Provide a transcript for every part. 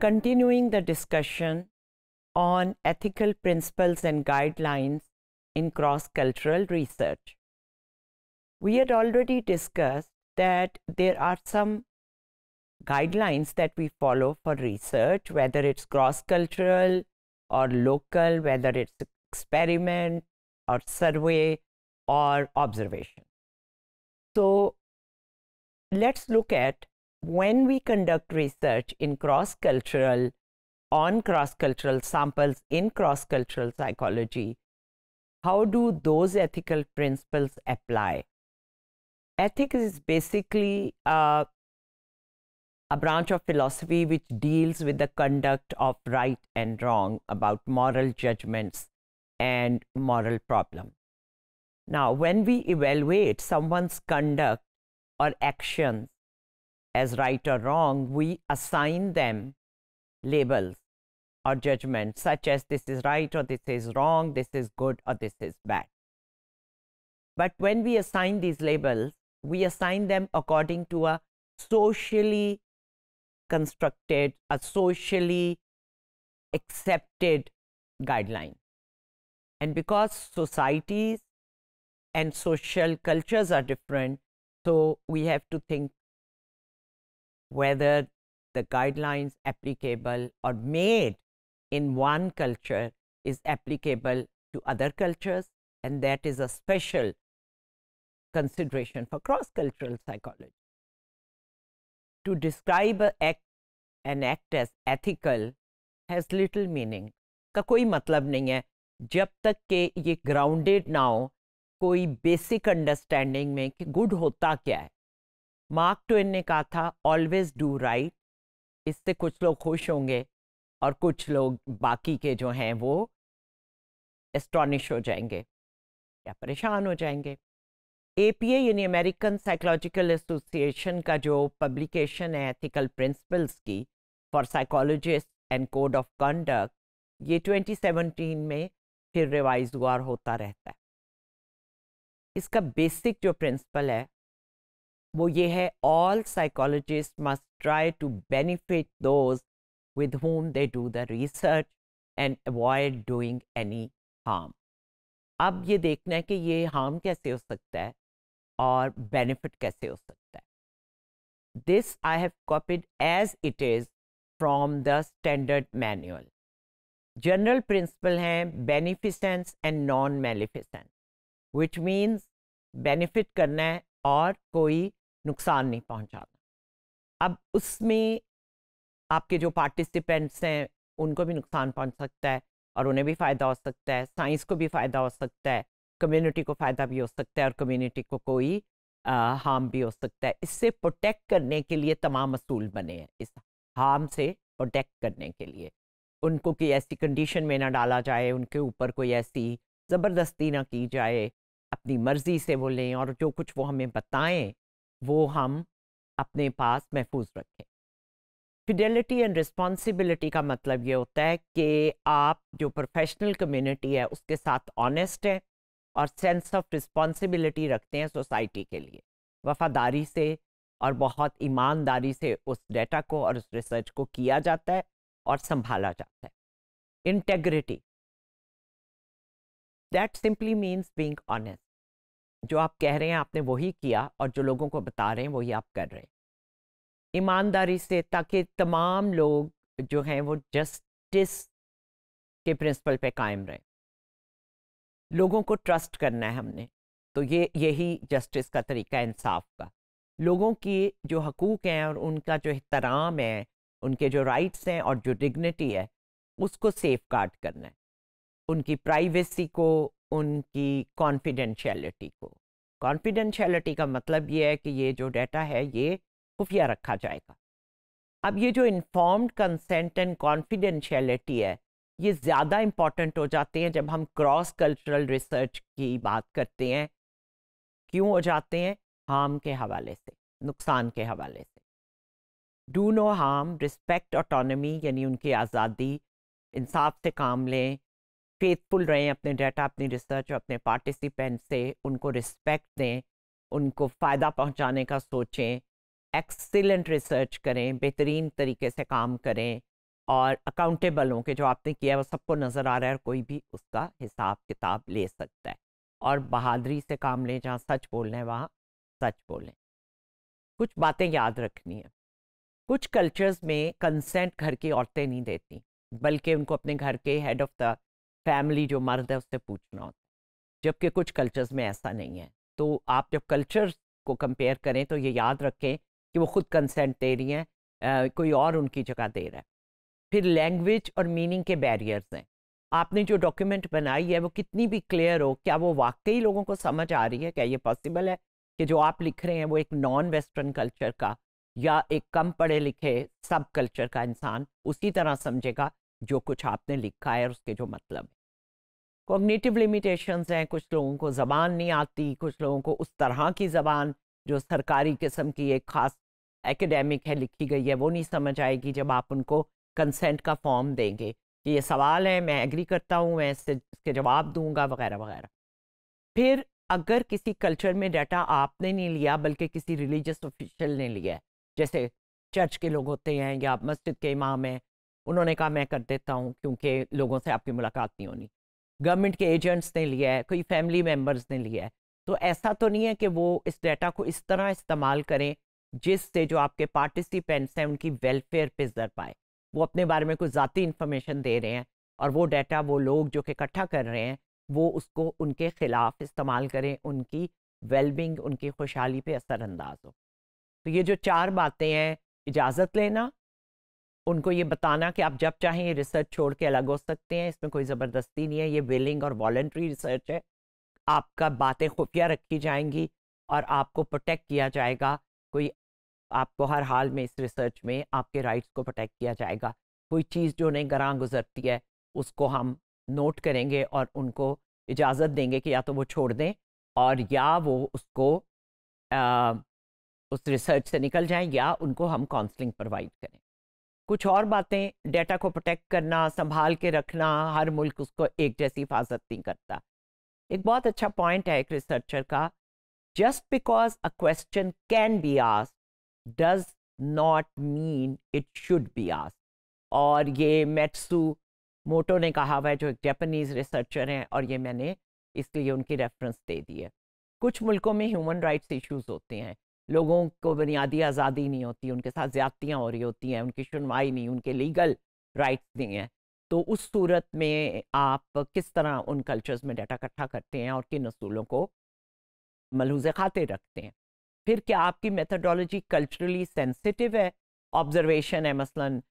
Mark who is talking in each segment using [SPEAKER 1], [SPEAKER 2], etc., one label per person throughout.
[SPEAKER 1] continuing the discussion on ethical principles and guidelines in cross cultural research. We had already discussed that there are some guidelines that we follow for research, whether it's cross cultural or local, whether it's experiment or survey or observation. So, let's look at when we conduct research in cross-cultural, on cross-cultural samples in cross-cultural psychology, how do those ethical principles apply? Ethics is basically uh, a branch of philosophy which deals with the conduct of right and wrong, about moral judgments and moral problems. Now, when we evaluate someone's conduct or actions, as right or wrong, we assign them labels or judgments, such as this is right or this is wrong, this is good or this is bad. But when we assign these labels, we assign them according to a socially constructed, a socially accepted guideline. And because societies and social cultures are different, so we have to think whether the guidelines applicable or made in one culture is applicable to other cultures and that is a special consideration for cross-cultural psychology. To describe act, an act as ethical has little meaning. का कोई मतलब नहीं है जब तक के ये grounded ना हो कोई basic understanding में कि good होता क्या है मार्क ट्वेन ने कहा था ऑलवेज डू राइट इससे कुछ लोग खुश होंगे और कुछ लोग बाकी के जो हैं वो एस्टॉनिश हो जाएंगे या परेशान हो जाएंगे ए पी ए यानी अमेरिकन साइकोलॉजिकल एसोसिएशन का जो पब्लिकेशन है एथिकल प्रिंसिपल्स की for psychologist and code of conduct ये 2017 में फिर रिवाइज हुआ और होता रहता है इसका बेसिक जो प्रिंसिपल है वो ये है all psychologists must try to benefit those with whom they do the research and avoid doing any harm अब ये देखना है कि ये हार्म कैसे हो सकता है और बेनिफिट कैसे हो सकता है this I have copied as it is from the standard manual general principle हैं beneficence and non beneficence which means benefit करना है और कोई नुकसान नहीं पहुंचाना अब उसमें आपके जो पार्टिसिपेंट्स हैं उनको भी नुकसान पहुंच सकता है और उन्हें भी फ़ायदा हो सकता है साइंस को भी फ़ायदा हो सकता है कम्युनिटी को फ़ायदा भी हो सकता है और कम्युनिटी को कोई हार्म भी हो सकता है इससे प्रोटेक्ट करने के लिए तमाम असूल बने हैं इस हार्म से प्रोटेक्ट करने के लिए उनको कि ऐसी कंडीशन में ना डाला जाए उनके ऊपर कोई ऐसी ज़बरदस्ती ना की जाए अपनी मर्ज़ी से वो लें और जो कुछ वो हमें बताएं वो हम अपने पास महफूज रखें फिडेलिटी एंड रिस्पॉन्सिबिलिटी का मतलब ये होता है कि आप जो प्रोफेशनल कम्युनिटी है उसके साथ ऑनेस्ट हैं और सेंस ऑफ रिस्पॉन्सिबिलिटी रखते हैं सोसाइटी के लिए वफादारी से और बहुत ईमानदारी से उस डेटा को और उस रिसर्च को किया जाता है और संभाला जाता है integrity that simply means being honest जो आप कह रहे हैं आपने वही किया और जो लोगों को बता रहे हैं वही आप कर रहे हैं ईमानदारी से ताकि तमाम लोग जो हैं वो जस्टिस के प्रिंसिपल पे कायम रहें लोगों को ट्रस्ट करना है हमने तो ये यही जस्टिस का तरीका इंसाफ का लोगों की जो हकूक़ हैं और उनका जो एहतराम है उनके जो राइट्स हैं और जो डिग्निटी है उसको सेफ गार्ड करना है उनकी प्राइवेसी को उनकी कॉन्फिडेंशियलिटी को कॉन्फिडेंशियलिटी का मतलब ये है कि ये जो डाटा है ये खुफिया रखा जाएगा अब ये जो इन्फॉर्म्ड कंसेंट एंड कॉन्फिडेंशियलिटी है ये ज़्यादा इम्पॉर्टेंट हो जाते हैं जब हम क्रॉस कल्चरल रिसर्च की बात करते हैं क्यों हो जाते हैं हार्म के हवाले से नुकसान के हवाले से do no harm respect autonomy यानी उनकी आज़ादी इंसाफ से काम लें फेथफुल रहें अपने डाटा अपनी रिसर्च और अपने पार्टिसिपेंट से उनको रिस्पेक्ट दें उनको फ़ायदा पहुंचाने का सोचें एक्सीलेंट रिसर्च करें बेहतरीन तरीके से काम करें और अकाउंटेबल हों के जो आपने किया है वो सबको नज़र आ रहा है और कोई भी उसका हिसाब किताब ले सकता है और बहादुरी से काम लें जहाँ सच बोलना है वहाँ सच बोलें कुछ बातें याद रखनी है कुछ कल्चर्स में कंसेंट घर की औरतें नहीं देती बल्कि उनको अपने घर के हेड ऑफ़ द फैमिली जो मर्द है उससे पूछना होता है जबकि कुछ कल्चर्स में ऐसा नहीं है तो आप जब कल्चर को कंपेयर करें तो ये याद रखें कि वो खुद कंसेंट दे रही हैं कोई और उनकी जगह दे रहा है फिर लैंग्वेज और मीनिंग के बैरियर्स हैं आपने जो डॉक्यूमेंट बनाई है वो कितनी भी क्लियर हो क्या वो वाकई लोगों को समझ आ रही है क्या ये पॉसिबल है कि जो आप लिख रहे हैं वो एक नॉन वेस्टर्न कल्चर का या एक कम पढ़े लिखे सब कल्चर का इंसान उसी तरह समझेगा जो कुछ आपने लिखा है और उसके जो मतलब है कॉग्निटिव लिमिटेशंस हैं कुछ लोगों को ज़बान नहीं आती कुछ लोगों को उस तरह की ज़बान जो सरकारी किस्म की एक ख़ास एकेडमिक है लिखी गई है वो नहीं समझ आएगी जब आप उनको कंसेंट का फॉर्म देंगे कि ये सवाल है मैं एग्री करता हूँ मैं इससे इसके जवाब दूंगा वगैरह वगैरह फिर अगर किसी कल्चर में डाटा आपने नहीं लिया बल्कि किसी रिलीजियस ऑफिशियल ने लिया है जैसे चर्च के लोग होते हैं या मस्जिद के इमाम हैं उन्होंने कहा मैं कर देता हूँ क्योंकि लोगों से आपकी मुलाकात नहीं होनी गवर्नमेंट के एजेंट्स ने लिया है कोई फैमिली मेम्बर्स ने लिया है तो ऐसा तो नहीं है कि वो इस डेटा को इस तरह इस्तेमाल करें जिससे जो आपके पार्टिसिपेंट्स हैं उनकी वेलफेयर पे जर पाए वो अपने बारे में कुछ ज़ाती इन्फॉर्मेशन दे रहे हैं और वो डेटा वो लोग जो कि इकट्ठा कर रहे हैं वो उसको उनके ख़िलाफ़ इस्तेमाल करें उनकी वेलबिंग उनकी खुशहाली पे असरअंदाज हो तो ये जो चार बातें हैं इजाज़त लेना उनको ये बताना कि आप जब चाहें ये रिसर्च छोड़ के अलग हो सकते हैं इसमें कोई ज़बरदस्ती नहीं है ये विलिंग और वॉल्ट्री रिसर्च है आपका बातें खुफिया रखी जाएंगी और आपको प्रोटेक्ट किया जाएगा कोई आपको हर हाल में इस रिसर्च में आपके राइट्स को प्रोटेक्ट किया जाएगा कोई चीज़ जो नहीं गरां गुजरती है उसको हम नोट करेंगे और उनको इजाज़त देंगे कि या तो वो छोड़ दें और या वो उसको आ, उस रिसर्च से निकल जाएं या उनको हम काउंसलिंग प्रोवाइड करें कुछ और बातें डेटा को प्रोटेक्ट करना संभाल के रखना हर मुल्क उसको एक जैसी हिफाजत नहीं करता एक बहुत अच्छा पॉइंट है एक रिसर्चर का just because a question can be us does not mean it should be आस और ये मेट्सू मोटो ने कहा हुआ है जो एक जैपनीज रिसर्चर हैं और ये मैंने इसलिए उनकी रेफरेंस दे दी है कुछ मुल्कों में ह्यूमन राइट्स इश्यूज होते हैं लोगों को बुनियादी आज़ादी नहीं होती उनके साथ ज़्यादतियाँ हो रही होती हैं उनकी सुनवाई नहीं उनके लीगल राइट्स नहीं हैं तो उस सूरत में आप किस तरह उन कल्चर्स में डाटा इकट्ठा करते हैं और किन असूलों को मलहूज खाते रखते हैं फिर क्या आपकी मेथडोलॉजी कल्चरली सेंसिटिव है ऑब्जर्वेशन है मसलन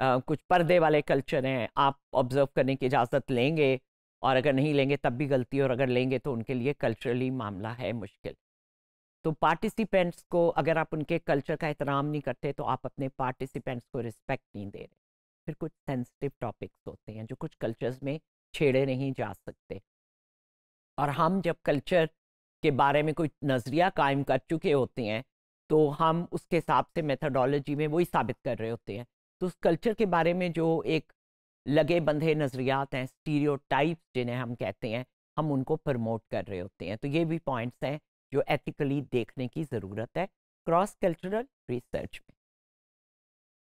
[SPEAKER 1] आ, कुछ पर्दे वाले कल्चर हैं आप ऑब्ज़र्व करने की इजाज़त लेंगे और अगर नहीं लेंगे तब भी गलती और अगर लेंगे तो उनके लिए कल्चरली मामला है मुश्किल तो पार्टिसिपेंट्स को अगर आप उनके कल्चर का एहतराम नहीं करते तो आप अपने पार्टिसिपेंट्स को रिस्पेक्ट नहीं दे रहे फिर कुछ सेंसिटिव टॉपिक्स होते हैं जो कुछ कल्चर्स में छेड़े नहीं जा सकते और हम जब कल्चर के बारे में कोई नज़रिया कायम कर चुके होते हैं तो हम उसके हिसाब से मेथडोलॉजी में वही साबित कर रहे होते हैं तो उस कल्चर के बारे में जो एक लगे बंधे नज़रियात हैं स्टीरियो जिन्हें हम कहते हैं हम उनको प्रमोट कर रहे होते हैं तो ये भी पॉइंट्स हैं जो एथिकली देखने की ज़रूरत है क्रॉस कल्चरल रिसर्च में